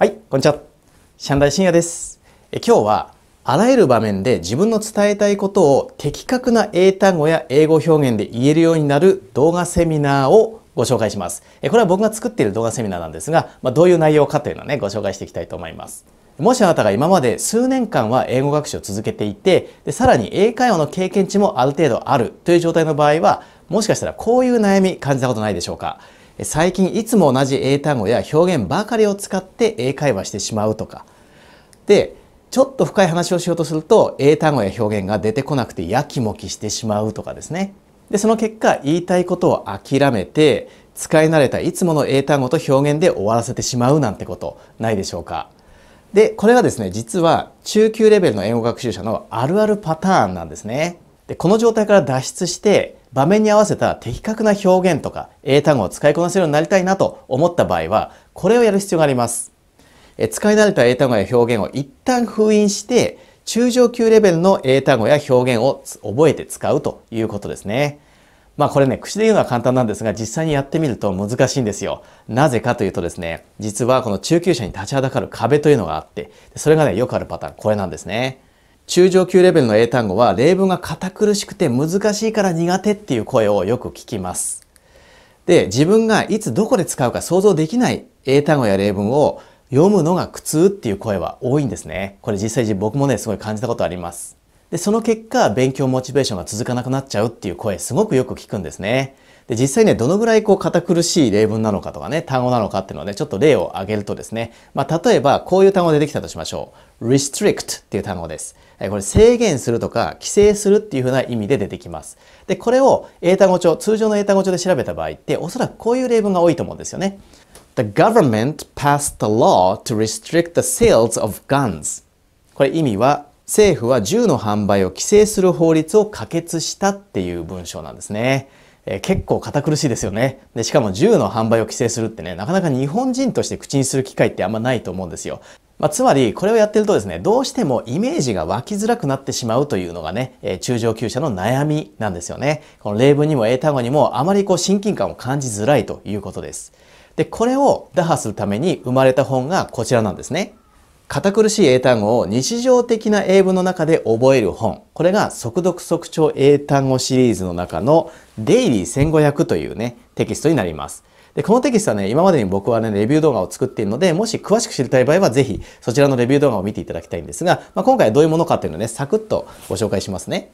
はい、こんにちは。シャンダイ深夜です。え今日は、あらゆる場面で自分の伝えたいことを的確な英単語や英語表現で言えるようになる動画セミナーをご紹介します。えこれは僕が作っている動画セミナーなんですが、まあ、どういう内容かというのをね、ご紹介していきたいと思います。もしあなたが今まで数年間は英語学習を続けていて、でさらに英会話の経験値もある程度あるという状態の場合は、もしかしたらこういう悩み感じたことないでしょうか。最近いつも同じ英単語や表現ばかりを使って英会話してしまうとかでちょっと深い話をしようとすると英単語や表現が出てこなくてやきもきしてしまうとかですねでその結果言いたいことを諦めて使い慣れたいつもの英単語と表現で終わらせてしまうなんてことないでしょうかでこれはですね実は中級レベルの英語学習者のあるあるパターンなんですねでこの状態から脱出して場面に合わせた的確な表現とか英単語を使いこなせるようになりたいなと思った場合はこれをやる必要があります。え使い慣れた英単語や表現を一旦封印して中上級レベルの英単語や表現を覚えて使うということですね。まあこれね、口で言うのは簡単なんですが、実際にやってみると難しいんですよ。なぜかというとですね、実はこの中級者に立ちはだかる壁というのがあって、それがね、よくあるパターン、これなんですね。中上級レベルの英単語は例文が堅苦しくて難しいから苦手っていう声をよく聞きます。で、自分がいつどこで使うか想像できない英単語や例文を読むのが苦痛っていう声は多いんですね。これ実際僕もね、すごい感じたことあります。で、その結果、勉強モチベーションが続かなくなっちゃうっていう声すごくよく聞くんですね。で、実際ね、どのぐらいこう堅苦しい例文なのかとかね、単語なのかっていうのをね、ちょっと例を挙げるとですね、まあ、例えばこういう単語出てきたとしましょう。restrict っていう単語です。これ制限するとか規制するっていうふうな意味で出てきます。で、これを英単語帳、通常の英単語帳で調べた場合って、おそらくこういう例文が多いと思うんですよね。The government passed the law to restrict the sales of guns. これ意味は、政府は銃の販売を規制する法律を可決したっていう文章なんですね。えー、結構堅苦しいですよねで。しかも銃の販売を規制するってね、なかなか日本人として口にする機会ってあんまないと思うんですよ。まあ、つまり、これをやってるとですね、どうしてもイメージが湧きづらくなってしまうというのがね、えー、中上級者の悩みなんですよね。この例文にも英単語にもあまりこう親近感を感じづらいということです。で、これを打破するために生まれた本がこちらなんですね。堅苦しい英単語を日常的な英文の中で覚える本。これが速読速聴英単語シリーズの中のデイリー1500というね、テキストになります。で、このテキストはね、今までに僕はね、レビュー動画を作っているので、もし詳しく知りたい場合は、ぜひそちらのレビュー動画を見ていただきたいんですが、まあ、今回はどういうものかっていうのをね、サクッとご紹介しますね。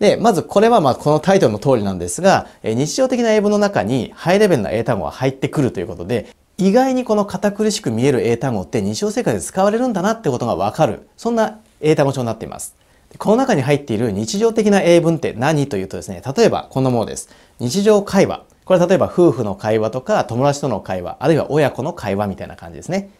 で、まずこれはまあこのタイトルの通りなんですが、え日常的な英文の中にハイレベルな英単語が入ってくるということで、意外にこの堅苦しく見える英単語って日常生活で使われるんだなってことがわかる。そんな英単語帳になっています。この中に入っている日常的な英文って何というとですね、例えばこんなものです。日常会話。これ例えば夫婦の会話とか友達との会話、あるいは親子の会話みたいな感じですね。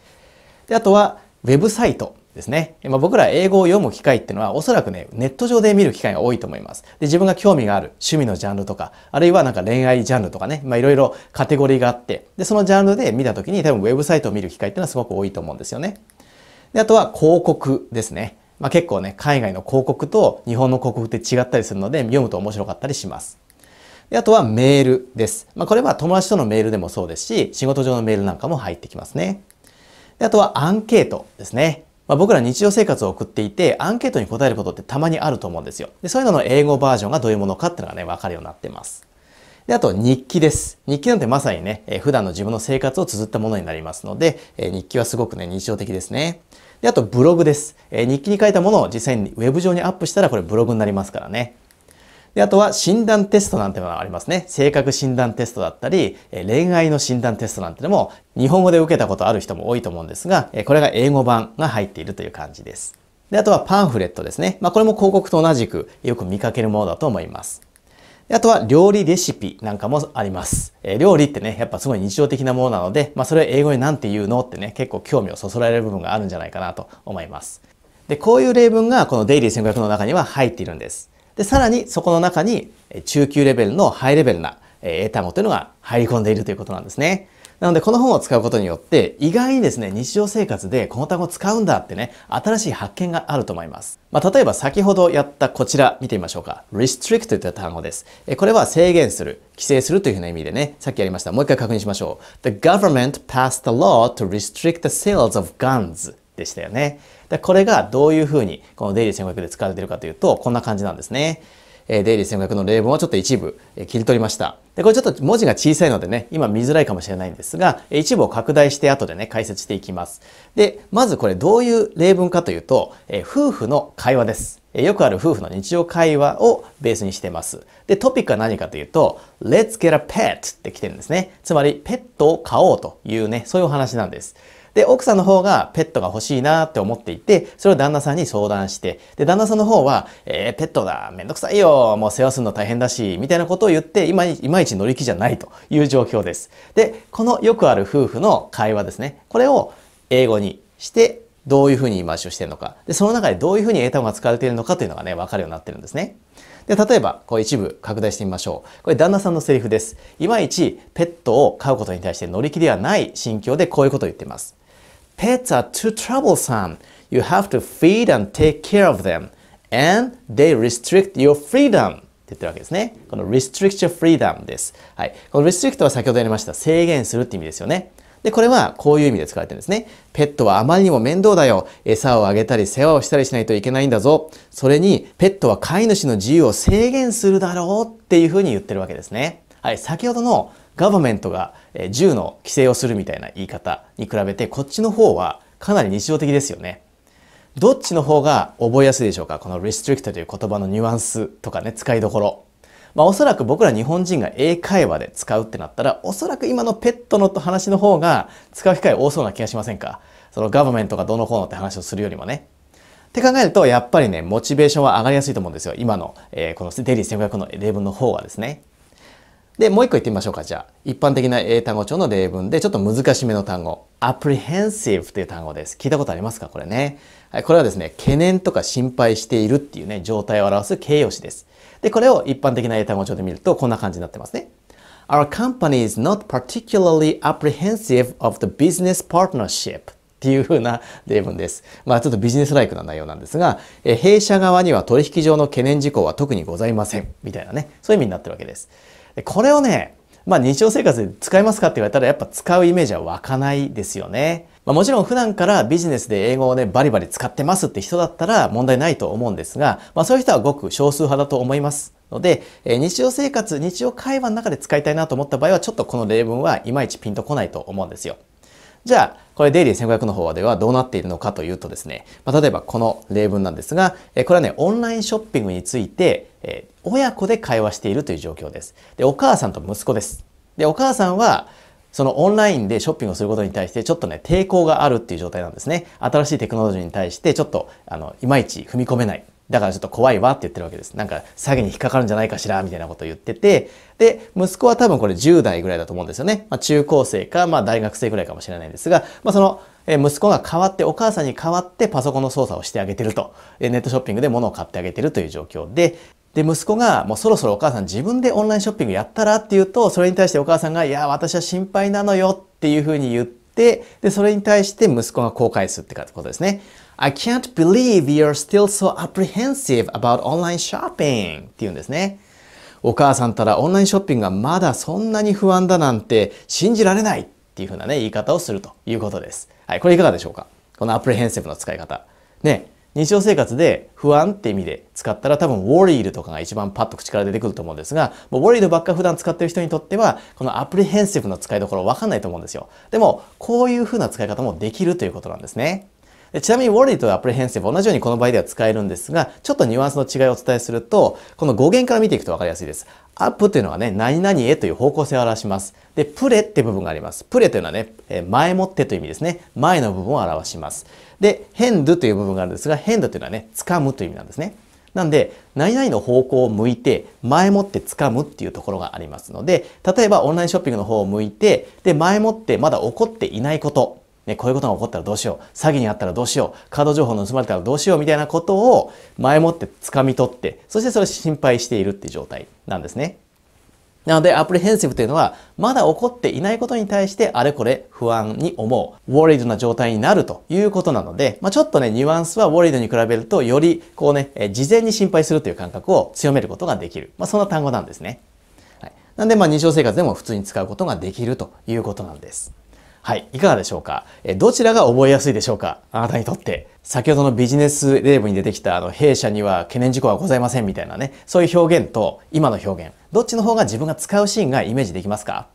で、あとはウェブサイトですね。まあ、僕ら英語を読む機会っていうのはおそらくね、ネット上で見る機会が多いと思います。で、自分が興味がある趣味のジャンルとか、あるいはなんか恋愛ジャンルとかね、まあいろいろカテゴリーがあって、で、そのジャンルで見た時に多分ウェブサイトを見る機会っていうのはすごく多いと思うんですよね。で、あとは広告ですね。まあ結構ね、海外の広告と日本の広告って違ったりするので、読むと面白かったりします。であとはメールです。まあ、これは友達とのメールでもそうですし、仕事上のメールなんかも入ってきますね。であとはアンケートですね。まあ、僕ら日常生活を送っていて、アンケートに答えることってたまにあると思うんですよ。でそういうのの英語バージョンがどういうものかっていうのがね、分かるようになってます。で、あと日記です。日記なんてまさにね、えー、普段の自分の生活を綴ったものになりますので、えー、日記はすごくね、日常的ですね。で、あとブログです。えー、日記に書いたものを実際にウェブ上にアップしたらこれブログになりますからね。で、あとは診断テストなんてのがありますね。性格診断テストだったり、恋愛の診断テストなんてのも日本語で受けたことある人も多いと思うんですが、これが英語版が入っているという感じです。で、あとはパンフレットですね。まあ、これも広告と同じくよく見かけるものだと思います。であとは料理レシピなんかもあります。えー、料理ってね、やっぱすごい日常的なものなので、まあ、それを英語に何て言うのってね、結構興味をそそられる部分があるんじゃないかなと思います。で、こういう例文がこのデイリー1500の中には入っているんです。で、さらにそこの中に中級レベルのハイレベルな英単語というのが入り込んでいるということなんですね。なのでこの本を使うことによって意外にですね日常生活でこの単語を使うんだってね新しい発見があると思います。まあ、例えば先ほどやったこちら見てみましょうか。restrict といっ単語です。これは制限する、規制するというふうな意味でねさっきやりました。もう一回確認しましょう。The government passed a law to restrict the sales of guns でしたよね。でこれがどういうふうにこのデイリー1500で使われているかというと、こんな感じなんですね。えー、デイリー1500の例文をちょっと一部、えー、切り取りました。で、これちょっと文字が小さいのでね、今見づらいかもしれないんですが、一部を拡大して後でね、解説していきます。で、まずこれどういう例文かというと、えー、夫婦の会話です。よくある夫婦の日常会話をベースにしています。で、トピックは何かというと、Let's get a pet って来てるんですね。つまり、ペットを飼おうというね、そういうお話なんです。で、奥さんの方がペットが欲しいなって思っていて、それを旦那さんに相談して、で、旦那さんの方は、えー、ペットだ、めんどくさいよ、もう世話するの大変だし、みたいなことを言って、今、いまいち乗り気じゃないという状況です。で、このよくある夫婦の会話ですね。これを英語にして、どういうふうに言い回しをしてるのか。で、その中でどういうふうに英単語が使われているのかというのがね、わかるようになってるんですね。で、例えば、こう一部拡大してみましょう。これ旦那さんのセリフです。いまいちペットを飼うことに対して乗り気ではない心境でこういうことを言っています。Pets are too troublesome. You have to feed and take care of them. And they restrict your freedom. って言ってるわけですね。この restrict your freedom です。はい。この restrict は先ほどやりました制限するって意味ですよね。で、これはこういう意味で使われてるんですね。ペットはあまりにも面倒だよ。餌をあげたり世話をしたりしないといけないんだぞ。それに、ペットは飼い主の自由を制限するだろうっていうふうに言ってるわけですね。はい。先ほどのガバメントが銃の規制をするみたいな言い方に比べて、こっちの方はかなり日常的ですよね。どっちの方が覚えやすいでしょうかこの restrict という言葉のニュアンスとかね、使いどころ。まあおそらく僕ら日本人が英会話で使うってなったら、おそらく今のペットのと話の方が使う機会多そうな気がしませんかそのガバメントがどのこうのって話をするよりもね。って考えると、やっぱりね、モチベーションは上がりやすいと思うんですよ。今の、えー、このデリー1500の例文の方はですね。で、もう一個言ってみましょうか。じゃあ、一般的な英単語帳の例文で、ちょっと難しめの単語。apprehensive という単語です。聞いたことありますかこれね。はい、これはですね、懸念とか心配しているっていうね、状態を表す形容詞です。で、これを一般的な英単語帳で見ると、こんな感じになってますね。Our company is not particularly apprehensive of the business partnership っていう風な例文です。まあちょっとビジネスライクな内容なんですが、え弊社側には取引上の懸念事項は特にございません。みたいなね、そういう意味になってるわけです。これをね、まあ日常生活で使いますかって言われたらやっぱ使うイメージは湧かないですよね。まあ、もちろん普段からビジネスで英語をね、バリバリ使ってますって人だったら問題ないと思うんですが、まあそういう人はごく少数派だと思います。ので、え日常生活、日常会話の中で使いたいなと思った場合は、ちょっとこの例文はいまいちピンとこないと思うんですよ。じゃあ、これデイリー1500の方ではどうなっているのかというとですね、まあ、例えばこの例文なんですが、えこれはね、オンラインショッピングについて、え親子で会話しているという状況です。で、お母さんと息子です。で、お母さんは、そのオンラインでショッピングをすることに対してちょっとね、抵抗があるっていう状態なんですね。新しいテクノロジーに対してちょっと、あの、いまいち踏み込めない。だからちょっと怖いわって言ってるわけです。なんか詐欺に引っかかるんじゃないかしらみたいなことを言ってて、で、息子は多分これ10代ぐらいだと思うんですよね。まあ、中高生か、まあ、大学生ぐらいかもしれないんですが、まあ、その、え息子が代わって、お母さんに代わってパソコンの操作をしてあげてると、えネットショッピングで物を買ってあげてるという状況で、で、息子が、もうそろそろお母さん自分でオンラインショッピングやったらって言うと、それに対してお母さんが、いや、私は心配なのよっていうふうに言って、で、それに対して息子が後悔するってことですね。I can't believe you're still so apprehensive about online shopping って言うんですね。お母さんたらオンラインショッピングがまだそんなに不安だなんて信じられないっていうふうなね、言い方をするということです。はい、これいかがでしょうかこのアプレヘンセブの使い方。ね、日常生活で不安って意味で使ったら多分 worried とかが一番パッと口から出てくると思うんですが、worried ばっか普段使ってる人にとっては、この apprehensive の使いどころわかんないと思うんですよ。でも、こういう風な使い方もできるということなんですね。ちなみに worried と apprehensive 同じようにこの場合では使えるんですが、ちょっとニュアンスの違いをお伝えすると、この語源から見ていくとわかりやすいです。アップというのはね、何々へという方向性を表します。で、プレって部分があります。プレというのはね、前もってという意味ですね。前の部分を表します。で、変度という部分があるんですが、変度というのはね、掴むという意味なんですね。なんで、何々の方向を向いて、前もって掴むっていうところがありますので、例えばオンラインショッピングの方を向いて、で、前もってまだ起こっていないこと、ね、こういうことが起こったらどうしよう、詐欺にあったらどうしよう、カード情報盗まれたらどうしようみたいなことを前もって掴み取って、そしてそれを心配しているっていう状態なんですね。なので、アプリヘンシブというのは、まだ起こっていないことに対してあれこれ不安に思う、worried な状態になるということなので、まあ、ちょっとね、ニュアンスは worried に比べると、よりこうね、え事前に心配するという感覚を強めることができる。まあ、そんな単語なんですね。はい、なんで、まあ日常生活でも普通に使うことができるということなんです。はい、いかがでしょうかどちらが覚えやすいでしょうかあなたにとって。先ほどのビジネス例文に出てきたあの弊社には懸念事項はございませんみたいなね、そういう表現と今の表現、どっちの方が自分が使うシーンがイメージできますか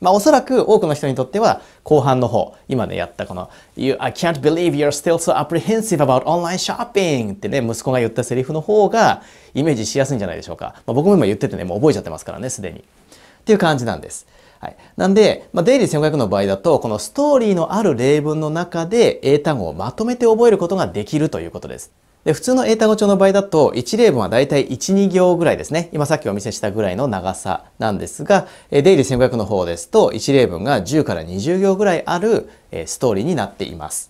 まあおそらく多くの人にとっては後半の方、今ねやったこの You, I can't believe you're still so apprehensive about online shopping ってね、息子が言ったセリフの方がイメージしやすいんじゃないでしょうか。まあ、僕も今言っててね、もう覚えちゃってますからね、すでに。っていう感じなんです。はい。なんで、まあ、デイリー1500の場合だと、このストーリーのある例文の中で英単語をまとめて覚えることができるということです。で、普通の英単語帳の場合だと、1例文はだいたい1、2行ぐらいですね。今さっきお見せしたぐらいの長さなんですが、デイリー1500の方ですと、1例文が10から20行ぐらいあるストーリーになっています。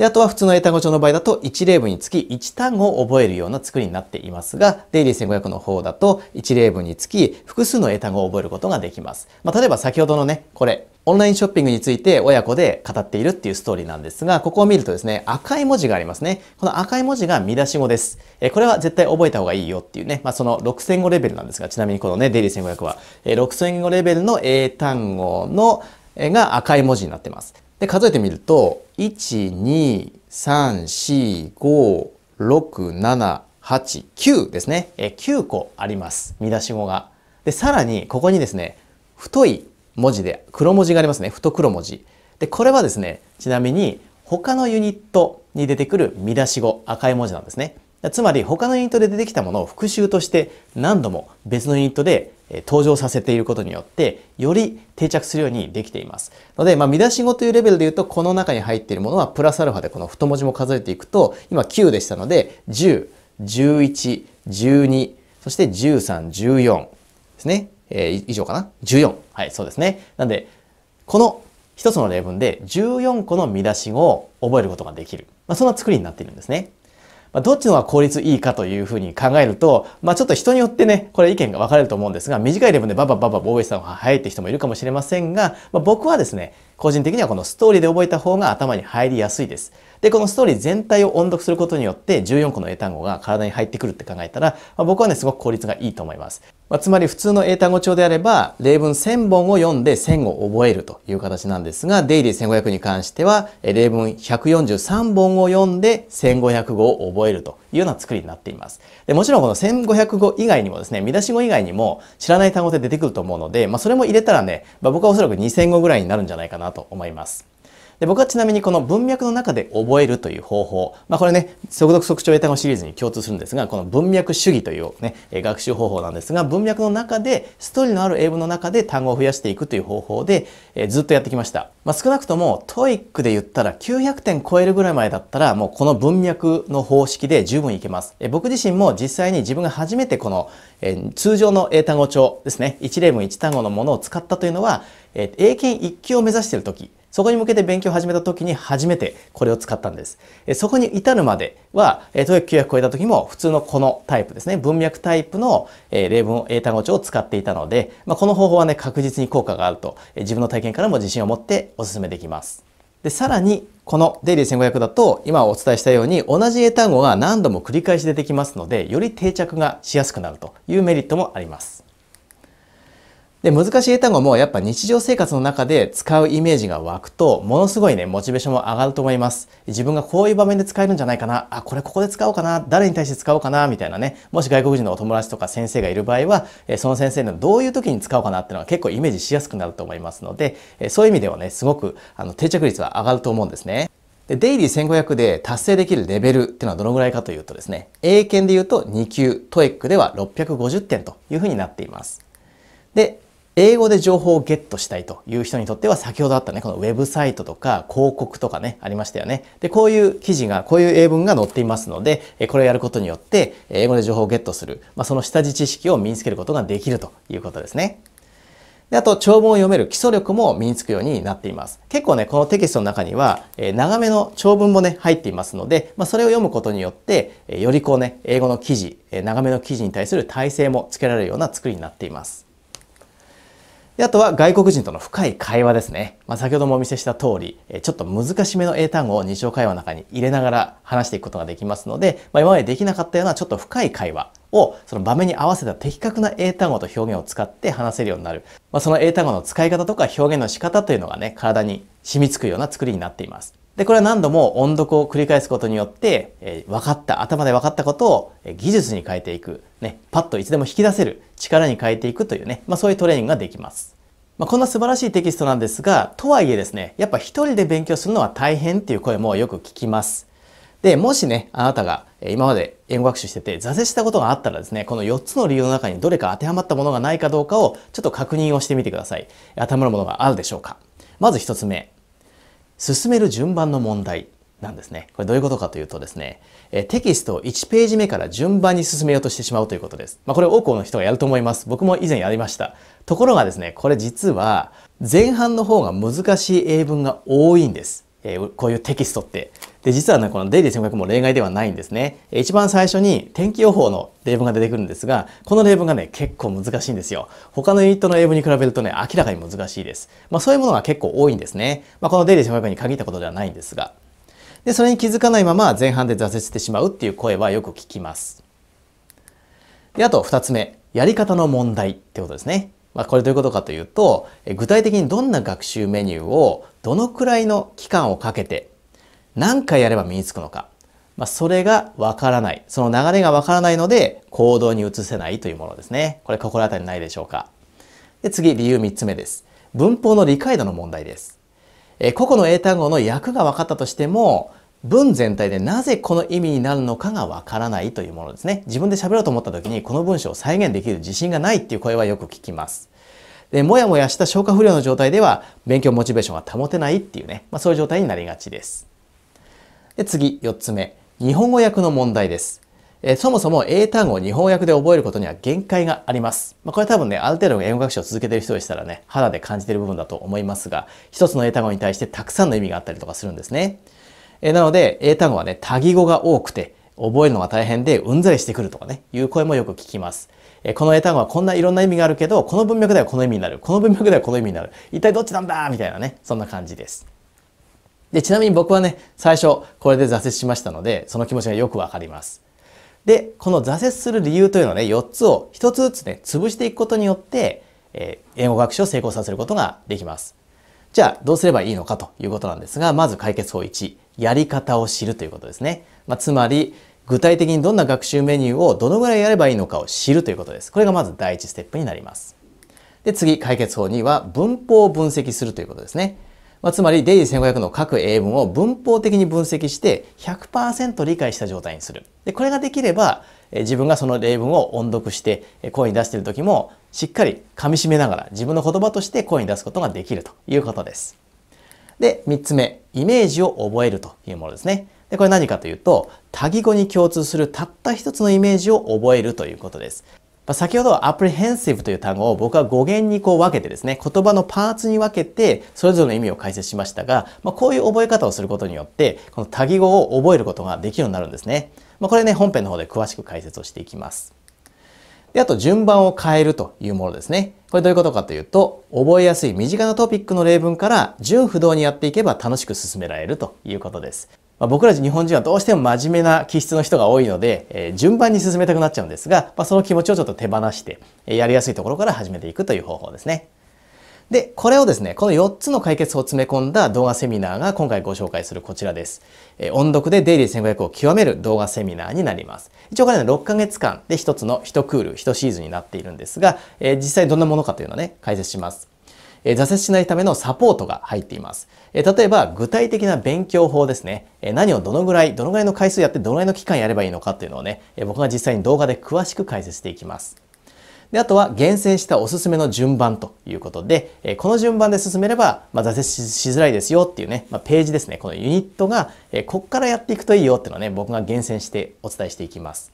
で、あとは普通の英単語帳の場合だと1例文につき1単語を覚えるような作りになっていますが、デイリー1500の方だと1例文につき複数の英単語を覚えることができます。まあ、例えば先ほどのね、これ、オンラインショッピングについて親子で語っているっていうストーリーなんですが、ここを見るとですね、赤い文字がありますね。この赤い文字が見出し語です。えこれは絶対覚えた方がいいよっていうね、まあ、その6000語レベルなんですが、ちなみにこのね、デイリー1500は、え6000語レベルの英単語の、が赤い文字になってます。で、数えてみると、1、2、3、4、5、6、7、8、9ですね。え9個あります。見出し語が。で、さらに、ここにですね、太い文字で、黒文字がありますね。太黒文字。で、これはですね、ちなみに、他のユニットに出てくる見出し語、赤い文字なんですね。つまり、他のユニットで出てきたものを復習として、何度も別のユニットで登場させていることによってより定着するようにできていますので、まあ、見出し語というレベルで言うとこの中に入っているものはプラスアルファでこの太文字も数えていくと今9でしたので101112そして1314ですね、えー、以上かな14はいそうですねなんでこの1つの例文で14個の見出し語を覚えることができる、まあ、そんな作りになっているんですねまあ、どっちの方が効率いいかというふうに考えると、まあ、ちょっと人によってね、これ意見が分かれると思うんですが、短いレベルでババババ覚えてた方が早いって人もいるかもしれませんが、まあ、僕はですね、個人的にはこのストーリーで覚えた方が頭に入りやすいです。で、このストーリー全体を音読することによって14個の英単語が体に入ってくるって考えたら、まあ、僕はね、すごく効率がいいと思います。まあ、つまり普通の英単語帳であれば、例文1000本を読んで1000語を覚えるという形なんですが、デイリー1500に関しては、例文143本を読んで1500語を覚えるというような作りになっています。でもちろんこの1500語以外にもですね、見出し語以外にも知らない単語って出てくると思うので、まあ、それも入れたらね、まあ、僕はおそらく2000語ぐらいになるんじゃないかなと思います。で僕はちなみにこの文脈の中で覚えるという方法、まあ、これね速読速聴英単語シリーズに共通するんですがこの文脈主義という、ね、学習方法なんですが文脈の中でストーリーのある英文の中で単語を増やしていくという方法で、えー、ずっとやってきました、まあ、少なくともトイックで言ったら900点超えるぐらい前だったらもうこの文脈の方式で十分いけます、えー、僕自身も実際に自分が初めてこの、えー、通常の英単語帳ですね一例文一単語のものを使ったというのは、えー、英検1級を目指している時そこに向けて勉強を始めた時に初めてこれを使ったんです。そこに至るまでは、トイック900超えた時も普通のこのタイプですね、文脈タイプの例文、英単語帳を使っていたので、まあ、この方法はね、確実に効果があると、自分の体験からも自信を持ってお勧めできます。で、さらに、このデイリー1500だと、今お伝えしたように、同じ英単語が何度も繰り返し出てきますので、より定着がしやすくなるというメリットもあります。で、難しい英単語もやっぱ日常生活の中で使うイメージが湧くと、ものすごいね、モチベーションも上がると思います。自分がこういう場面で使えるんじゃないかな。あ、これここで使おうかな。誰に対して使おうかな。みたいなね。もし外国人のお友達とか先生がいる場合は、その先生のどういう時に使おうかなっていうのは結構イメージしやすくなると思いますので、そういう意味ではね、すごくあの定着率は上がると思うんですね。で、デイリー1500で達成できるレベルっていうのはどのぐらいかというとですね、英検で言うと2級、トエックでは650点というふうになっています。で、英語で情報をゲットしたいという人にとっては先ほどあったね、このウェブサイトとか広告とかね、ありましたよね。で、こういう記事が、こういう英文が載っていますので、これをやることによって英語で情報をゲットする、まあ、その下地知識を身につけることができるということですね。で、あと、長文を読める基礎力も身につくようになっています。結構ね、このテキストの中には、えー、長めの長文もね、入っていますので、まあ、それを読むことによって、えー、よりこうね、英語の記事、えー、長めの記事に対する耐性もつけられるような作りになっています。であとは外国人との深い会話ですね。まあ、先ほどもお見せした通り、ちょっと難しめの英単語を日常会話の中に入れながら話していくことができますので、まあ、今までできなかったようなちょっと深い会話をその場面に合わせた的確な英単語と表現を使って話せるようになる。まあ、その英単語の使い方とか表現の仕方というのがね、体に染みつくような作りになっています。で、これは何度も音読を繰り返すことによって、えー、分かった、頭で分かったことを、えー、技術に変えていく、ね、パッといつでも引き出せる力に変えていくというね、まあ、そういうトレーニングができます。まあ、こんな素晴らしいテキストなんですが、とはいえですね、やっぱ一人で勉強するのは大変っていう声もよく聞きます。で、もしね、あなたが今まで言語学習してて挫折したことがあったらですね、この4つの理由の中にどれか当てはまったものがないかどうかをちょっと確認をしてみてください。当てはまものがあるでしょうか。まず1つ目。進める順番の問題なんですね。これどういうことかというとですね、えテキストを1ページ目から順番に進めようとしてしまうということです。まあ、これ多くの人がやると思います。僕も以前やりました。ところがですね、これ実は前半の方が難しい英文が多いんです。えー、こういうテキストって。で、実はね、このデイリー戦略も例外ではないんですね。一番最初に天気予報の例文が出てくるんですが、この例文がね、結構難しいんですよ。他のユニットの英文に比べるとね、明らかに難しいです。まあそういうものが結構多いんですね。まあこのデイリー戦略に限ったことではないんですが。で、それに気づかないまま前半で挫折してしまうっていう声はよく聞きます。で、あと二つ目。やり方の問題ってことですね。まあ、これどういうことかというと、具体的にどんな学習メニューをどのくらいの期間をかけて何回やれば身につくのか。まあ、それがわからない。その流れがわからないので、行動に移せないというものですね。これ心当たりないでしょうか。で、次、理由3つ目です。文法の理解度の問題です。え個々の英単語の訳が分かったとしても、文全体でなぜこの意味になるのかがわからないというものですね。自分で喋ろうと思った時にこの文章を再現できる自信がないっていう声はよく聞きます。で、もやもやした消化不良の状態では勉強モチベーションが保てないっていうね、まあ、そういう状態になりがちです。で次、4つ目。日本語訳の問題です。えそもそも英単語を日本訳で覚えることには限界があります。まあ、これ多分ね、ある程度の英語学習を続けている人でしたらね、肌で感じてる部分だと思いますが、一つの英単語に対してたくさんの意味があったりとかするんですね。えなので、英単語はね、多義語が多くて、覚えるのが大変でうんざりしてくるとかね、いう声もよく聞きます。えこの英単語はこんないろんな意味があるけど、この文脈ではこの意味になる、この文脈ではこの意味になる、一体どっちなんだみたいなね、そんな感じです。で、ちなみに僕はね、最初これで挫折しましたので、その気持ちがよくわかります。で、この挫折する理由というのはね、4つを1つずつね、潰していくことによって、えー、英語学習を成功させることができます。じゃあ、どうすればいいのかということなんですが、まず解決法1、やり方を知るということですね。まあ、つまり、具体的にどんな学習メニューをどのぐらいやればいいのかを知るということです。これがまず第1ステップになります。で、次、解決法2は文法を分析するということですね。まあ、つまり、デイリー1500の各英文を文法的に分析して100%理解した状態にする。で、これができれば、自分がその英文を音読して声に出している時も、しっかり噛み締めながら自分の言葉として声に出すことができるということです。で、3つ目、イメージを覚えるというものですね。で、これ何かというと、多義語に共通するたった一つのイメージを覚えるということです。先ほどアプリヘンシブという単語を僕は語源にこう分けてですね、言葉のパーツに分けてそれぞれの意味を解説しましたが、まあ、こういう覚え方をすることによって、この多義語を覚えることができるようになるんですね。まあ、これね、本編の方で詳しく解説をしていきます。で、あと順番を変えるというものですね。これどういうことかというと、覚えやすい身近なトピックの例文から順不動にやっていけば楽しく進められるということです。まあ、僕ら日本人はどうしても真面目な気質の人が多いので、えー、順番に進めたくなっちゃうんですが、まあ、その気持ちをちょっと手放して、えー、やりやすいところから始めていくという方法ですね。で、これをですね、この4つの解決を詰め込んだ動画セミナーが今回ご紹介するこちらです。えー、音読でデイリー1500を極める動画セミナーになります。一応これね、6ヶ月間で1つの1クール、1シーズンになっているんですが、えー、実際どんなものかというのをね、解説します。え挫折しないためのサポートが入っています。え例えば、具体的な勉強法ですね。え何をどのぐらい、どのぐらいの回数やって、どのぐらいの期間やればいいのかっていうのをね、え僕が実際に動画で詳しく解説していきます。で、あとは厳選したおすすめの順番ということで、えこの順番で進めれば、まあ、挫折しづらいですよっていうね、まあ、ページですね、このユニットが、えこっからやっていくといいよっていうのをね、僕が厳選してお伝えしていきます。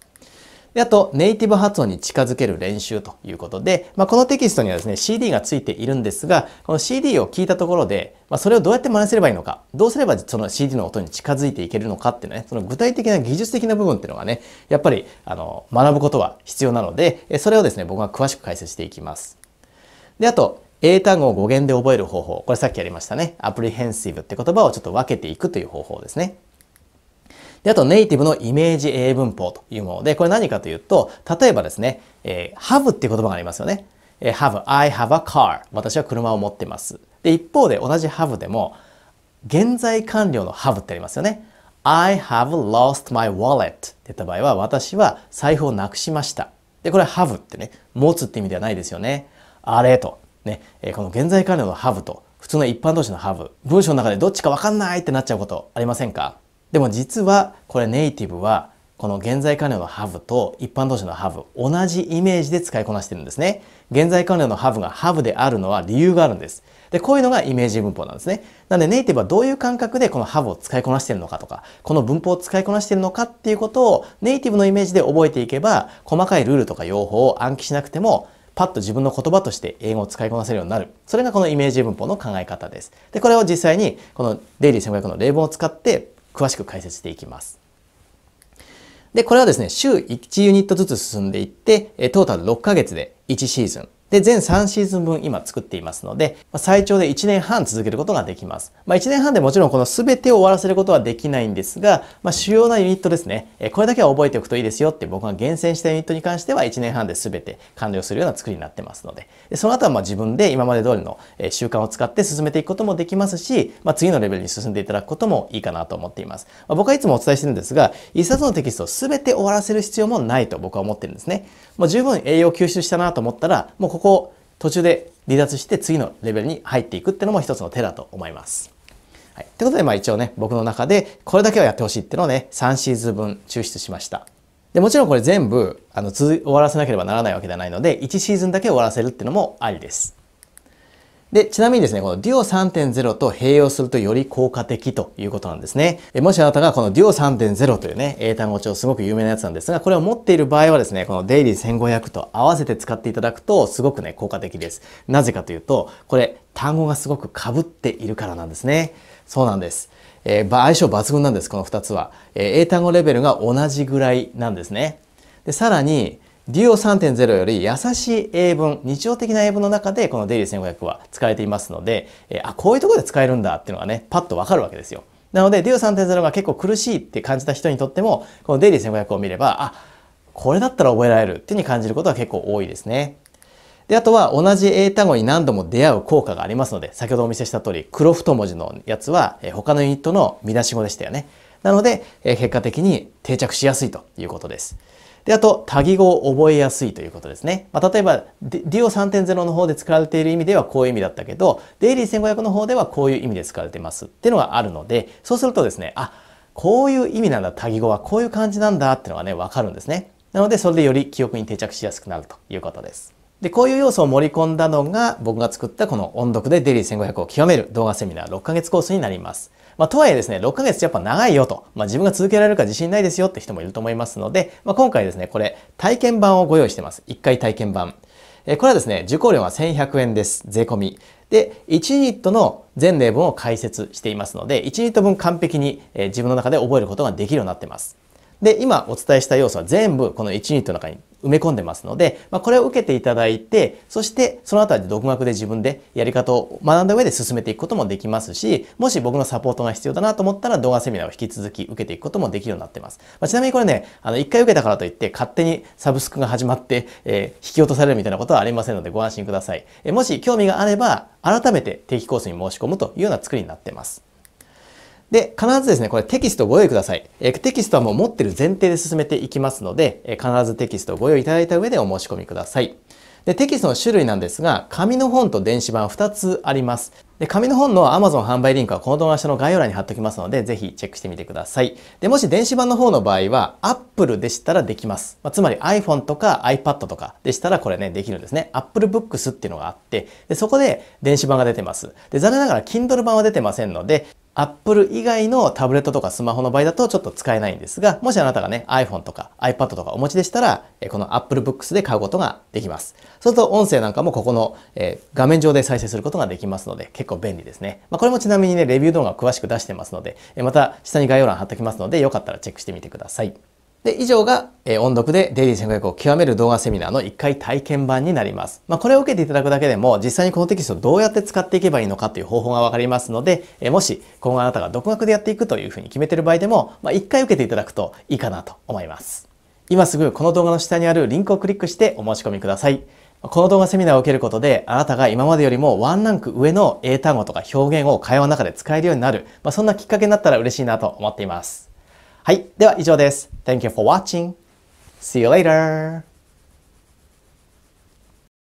で、あと、ネイティブ発音に近づける練習ということで、まあ、このテキストにはですね、CD が付いているんですが、この CD を聞いたところで、まあ、それをどうやって真似すればいいのか、どうすればその CD の音に近づいていけるのかっていうね、その具体的な技術的な部分っていうのがね、やっぱり、あの、学ぶことは必要なので、それをですね、僕が詳しく解説していきます。で、あと、英単語を語源で覚える方法。これさっきやりましたね。アプリヘンシブって言葉をちょっと分けていくという方法ですね。で、あとネイティブのイメージ英文法というもので、これ何かというと、例えばですね、えー、have っていう言葉がありますよね。えー、have, I have a car. 私は車を持ってます。で、一方で同じ have でも、現在完了の have ってありますよね。I have lost my wallet って言った場合は、私は財布をなくしました。で、これ have ってね、持つって意味ではないですよね。あれと。ね、えー、この現在完了の have と、普通の一般同士の have、文章の中でどっちかわかんないってなっちゃうことありませんかでも実はこれネイティブはこの現在完了のハブと一般動詞のハブ同じイメージで使いこなしてるんですね。現在完了のハブがハブであるのは理由があるんです。で、こういうのがイメージ文法なんですね。なんでネイティブはどういう感覚でこのハブを使いこなしてるのかとか、この文法を使いこなしてるのかっていうことをネイティブのイメージで覚えていけば、細かいルールとか用法を暗記しなくても、パッと自分の言葉として英語を使いこなせるようになる。それがこのイメージ文法の考え方です。で、これを実際にこのデイリー1500の例文を使って詳しく解説していきます。で、これはですね、週1ユニットずつ進んでいって、トータル6ヶ月で1シーズンで、全3シーズン分今作っていますので、最長で1年半続けることができます。まあ、1年半でもちろんこの全てを終わらせることはできないんですが、まあ、主要なユニットですね。これだけは覚えておくといいですよって僕が厳選したユニットに関しては1年半で全て完了するような作りになってますので、その後はま自分で今まで通りの習慣を使って進めていくこともできますし、まあ、次のレベルに進んでいただくこともいいかなと思っています。まあ、僕はいつもお伝えしてるんですが、1冊のテキストを全て終わらせる必要もないと僕は思ってるんですね。もう十分栄養を吸収したなと思ったら、もうここ途中で離脱して次のレベルに入っていくっていうのも一つの手だと思います。はい。ということで、まあ一応ね、僕の中でこれだけはやってほしいっていうのをね、3シーズン分抽出しました。で、もちろんこれ全部、あの、終わらせなければならないわけではないので、1シーズンだけ終わらせるっていうのもありです。で、ちなみにですね、この DUO 3.0と併用するとより効果的ということなんですね。もしあなたがこの DUO 3.0というね、英単語帳すごく有名なやつなんですが、これを持っている場合はですね、このデイリー1500と合わせて使っていただくとすごくね、効果的です。なぜかというと、これ単語がすごく被っているからなんですね。そうなんです。えー、相性抜群なんです、この2つは。えー、英単語レベルが同じぐらいなんですね。で、さらに、DO3.0 より優しい英文、日常的な英文の中でこのデイリー1500は使えていますので、えあ、こういうところで使えるんだっていうのがね、パッとわかるわけですよ。なので、DO3.0 が結構苦しいって感じた人にとっても、このデイリー1500を見れば、あ、これだったら覚えられるっていうふうに感じることは結構多いですね。で、あとは同じ英単語に何度も出会う効果がありますので、先ほどお見せした通り、黒太文字のやつは、え他のユニットの見出し語でしたよね。なので、え結果的に定着しやすいということです。で、あと、多義語を覚えやすいということですね。まあ、例えば、DIO3.0 の方で使われている意味ではこういう意味だったけど、デイリー1500の方ではこういう意味で使われてますっていうのがあるので、そうするとですね、あ、こういう意味なんだ、多義語はこういう感じなんだっていうのがね、わかるんですね。なので、それでより記憶に定着しやすくなるということです。で、こういう要素を盛り込んだのが、僕が作ったこの音読でデイリー1500を極める動画セミナー6ヶ月コースになります。まあ、とはいえですね、6ヶ月やっぱ長いよと、まあ、自分が続けられるか自信ないですよって人もいると思いますので、まあ、今回ですね、これ、体験版をご用意してます。1回体験版。えこれはですね、受講料は1100円です。税込み。で、1ユニットの全例文を解説していますので、1ユニット分完璧に、え自分の中で覚えることができるようになってます。で、今お伝えした要素は全部この1ユニットの中に埋め込んでますので、まあ、これを受けていただいて、そしてそのあたり独学で自分でやり方を学んだ上で進めていくこともできますし、もし僕のサポートが必要だなと思ったら動画セミナーを引き続き受けていくこともできるようになってます。まあ、ちなみにこれね、あの、一回受けたからといって勝手にサブスクが始まって、えー、引き落とされるみたいなことはありませんのでご安心ください。えー、もし興味があれば、改めて定期コースに申し込むというような作りになってます。で、必ずですね、これテキストご用意ください。えテキストはもう持ってる前提で進めていきますので、え必ずテキストをご用意いただいた上でお申し込みください。で、テキストの種類なんですが、紙の本と電子版2つあります。で、紙の本の Amazon 販売リンクはこの動画下の概要欄に貼っておきますので、ぜひチェックしてみてください。で、もし電子版の方の場合は、Apple でしたらできます。まあ、つまり iPhone とか iPad とかでしたらこれね、できるんですね。Apple Books っていうのがあって、でそこで電子版が出てます。で、残念ながら Kindle 版は出てませんので、Apple 以外のタブレットとかスマホの場合だとちょっと使えないんですが、もしあなたがね、iPhone とか iPad とかお持ちでしたら、この Apple Books で買うことができます。そうすると音声なんかもここの、え画面上で再生することができますので、結構便利ですね。まあ、これもちなみにね、レビュー動画詳しく出してますので、また下に概要欄貼っておきますので、よかったらチェックしてみてください。で、以上が、えー、音読でデイリー1500を極める動画セミナーの1回体験版になります。まあ、これを受けていただくだけでも、実際にこのテキストをどうやって使っていけばいいのかという方法がわかりますので、えー、もし今後あなたが独学でやっていくというふうに決めている場合でも、まあ、1回受けていただくといいかなと思います。今すぐこの動画の下にあるリンクをクリックしてお申し込みください。この動画セミナーを受けることで、あなたが今までよりもワンランク上の英単語とか表現を会話の中で使えるようになる、まあ、そんなきっかけになったら嬉しいなと思っています。はい。では以上です。Thank you for watching. See you later.